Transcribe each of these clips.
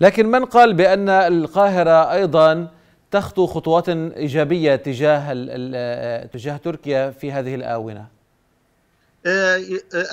لكن من قال بأن القاهرة أيضا تخطو خطوات إيجابية تجاه, تجاه تركيا في هذه الآونة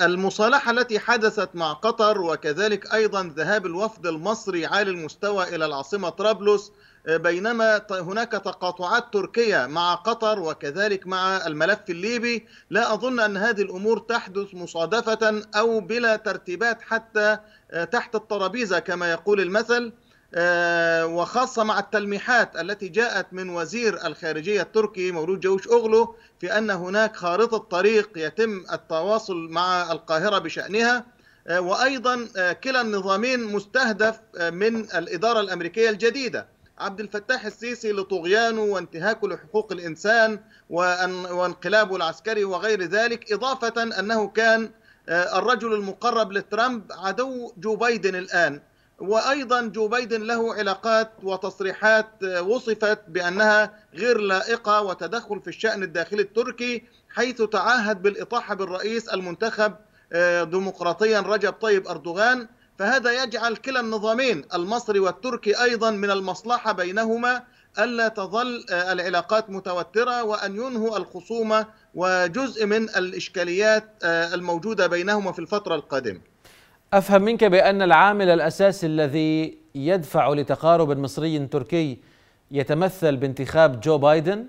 المصالحة التي حدثت مع قطر وكذلك أيضا ذهاب الوفد المصري عالي المستوى إلى العاصمة طرابلس بينما هناك تقاطعات تركية مع قطر وكذلك مع الملف الليبي لا أظن أن هذه الأمور تحدث مصادفة أو بلا ترتيبات حتى آه، تحت الترابيزة كما يقول المثل آه، وخاصة مع التلميحات التي جاءت من وزير الخارجية التركي مولود جوش أغلو في أن هناك خارطة طريق يتم التواصل مع القاهرة بشأنها آه، وأيضا آه، كلا النظامين مستهدف من الإدارة الأمريكية الجديدة عبد الفتاح السيسي لطغيانه وانتهاكه لحقوق الإنسان وانقلابه العسكري وغير ذلك إضافة أنه كان الرجل المقرب لترامب عدو جو بايدن الآن وأيضا جو بايدن له علاقات وتصريحات آه، وصفت بأنها غير لائقة وتدخل في الشأن الداخلي التركي حيث تعهد بالإطاحة بالرئيس المنتخب آه، ديمقراطيا رجب طيب أردوغان فهذا يجعل كلا النظامين المصري والتركي أيضا من المصلحة بينهما ألا تظل آه، العلاقات متوترة وأن ينهوا الخصومة وجزء من الإشكاليات الموجودة بينهما في الفترة القادمة أفهم منك بأن العامل الأساسي الذي يدفع لتقارب مصري تركي يتمثل بانتخاب جو بايدن؟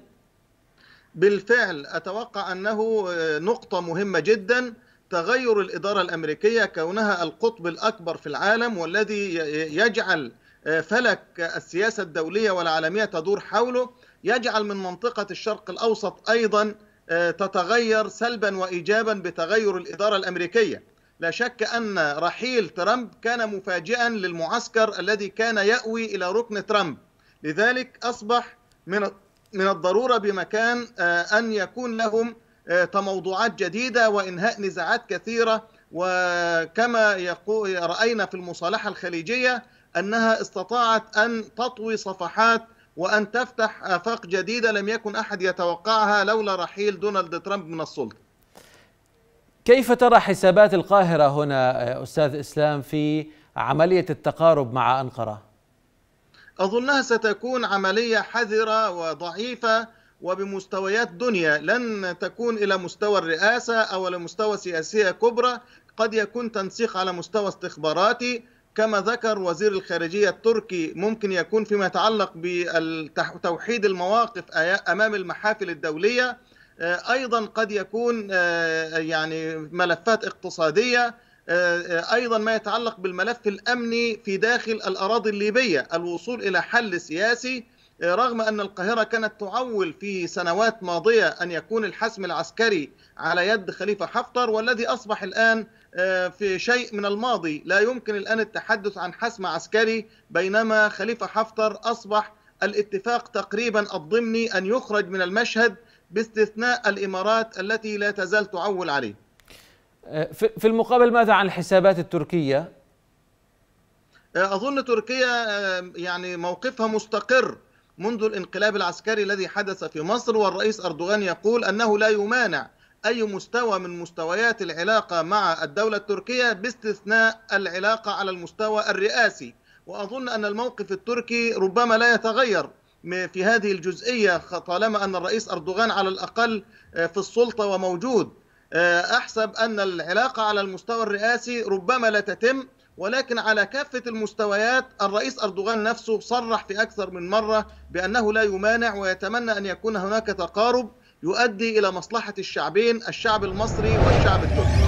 بالفعل أتوقع أنه آه، نقطة مهمة جداً تغير الإدارة الأمريكية كونها القطب الأكبر في العالم والذي يجعل آه، فلك السياسة الدولية والعالمية تدور حوله يجعل من منطقة الشرق الأوسط أيضا آه، تتغير سلبا وإيجابا بتغير الإدارة الأمريكية لا شك أن رحيل ترامب كان مفاجئا للمعسكر الذي كان يأوي إلى ركن ترامب لذلك أصبح من من الضرورة بمكان آه، أن يكون لهم آه، تموضعات جديدة وإنهاء نزاعات كثيرة وكما رأينا في المصالحة الخليجية أنها استطاعت أن تطوي صفحات وأن تفتح آفاق جديدة لم يكن أحد يتوقعها لولا رحيل دونالد ترامب من السلطة كيف ترى حسابات القاهرة هنا آه، أستاذ إسلام في عملية التقارب مع أنقرة؟ أظنها ستكون عملية حذرة وضعيفة وبمستويات دنيا لن تكون إلى مستوى الرئاسة أو إلى مستوى سياسية كبرى قد يكون تنسيق على مستوى استخباراتي كما ذكر وزير الخارجية التركي ممكن يكون فيما يتعلق بتوحيد المواقف أمام المحافل الدولية آه، ايضا قد يكون آه، آه، يعني ملفات اقتصاديه ايضا ما يتعلق بالملف الامني في داخل الاراضي الليبيه الوصول الى حل سياسي رغم ان القاهره كانت تعول في سنوات ماضيه ان يكون الحسم العسكري على يد خليفه حفتر والذي اصبح الان في شيء من الماضي لا يمكن الان التحدث عن حسم عسكري بينما خليفه حفتر اصبح الاتفاق تقريبا الضمني ان يخرج من المشهد باستثناء الإمارات التي لا تزال تعول عليه أه، في المقابل ماذا عن الحسابات التركية؟ أه، أظن تركيا أه، يعني موقفها مستقر منذ الانقلاب العسكري الذي حدث في مصر والرئيس أردوغان يقول أنه لا يمانع أي مستوى من مستويات العلاقة مع الدولة التركية باستثناء العلاقة على المستوى الرئاسي وأظن أن الموقف التركي ربما لا يتغير في هذه الجزئية طالما أن الرئيس أردوغان على الأقل آه، في السلطة وموجود آه، أحسب أن العلاقة على المستوى الرئاسي ربما لا تتم ولكن على كافة المستويات الرئيس أردوغان نفسه صرح في أكثر من مرة بأنه لا يمانع ويتمنى أن يكون هناك تقارب يؤدي إلى مصلحة الشعبين الشعب المصري والشعب التركي